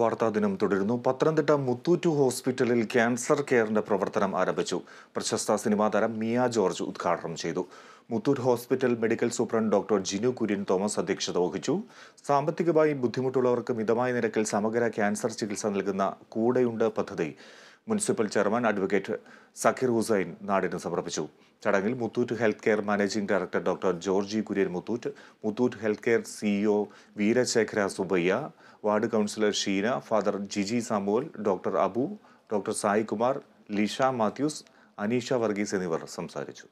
വാർത്താ ദിനം തുടരുന്നു പത്തനംതിട്ട മുത്തൂറ്റു ഹോസ്പിറ്റലിൽ ക്യാൻസർ കെയറിന്റെ പ്രവർത്തനം ആരംഭിച്ചു പ്രശസ്ത സിനിമാ താരം മിയ ജോർജ് ഉദ്ഘാടനം ചെയ്തു Muthoot hospital medical superintendent doctor Jinu Kurian Thomas അധ്യക്ഷത വഹിച്ചു സാമ്പത്തികമായി ബുദ്ധിമുട്ടുള്ളവർക്ക് മിതമായ നിരക്കിൽ സമഗ്ര ക്യാൻസർ ചികിത്സ നൽകുന്ന കൂടെയുണ്ട് പദ്ധതി municipal chairman advocate Zakir Hussain നാടിന് സമർപ്പിച്ചു ചടങ്ങിൽ Muthoot health care managing director doctor Georgy Kurian Muthoot Muthoot health care CEO Veerasekhara Subbaiah ward councillor Sheena father Jiji Samuel doctor Abu doctor Saikumar Lisha Mathews Aneesha Varghese എന്നിവർ സംസാരിച്ചു